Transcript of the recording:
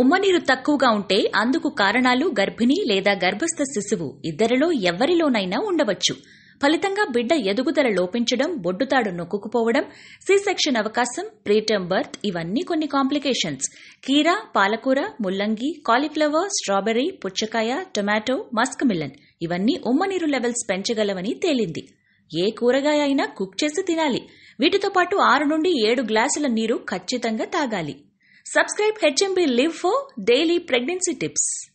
ఉమ్మనీరు తక్కువగా ఉంటే అందుకు కారణాలు గర్భిణి లేదా గర్భస్థ శిశువు ఇద్దరిలో ఎవరిలోనైనా ఉండవచ్చు ఫలితంగా బిడ్డ ఎదుగుదల లోపించడం బొడ్డుతాడు నొక్కుకుపోవడం సి సెక్షన్ అవకాశం ప్రీటర్మ్ బర్త్ ఇవన్నీ కొన్ని కాంప్లికేషన్స్ కీరా పాలకూర ముల్లంగి కాలీఫ్లవర్ స్ట్రాబెర్రీ పుచ్చకాయ టొమాటో మస్క్ మిల్లన్ ఇవన్నీ ఉమ్మనీరు లెవెల్స్ పెంచగలవని తేలింది ఏ కూరగాయ అయినా కుక్ చేసి తినాలి వీటితో పాటు ఆరు నుండి ఏడు గ్లాసుల నీరు ఖచ్చితంగా తాగాలి Subscribe HMB Live for daily pregnancy tips.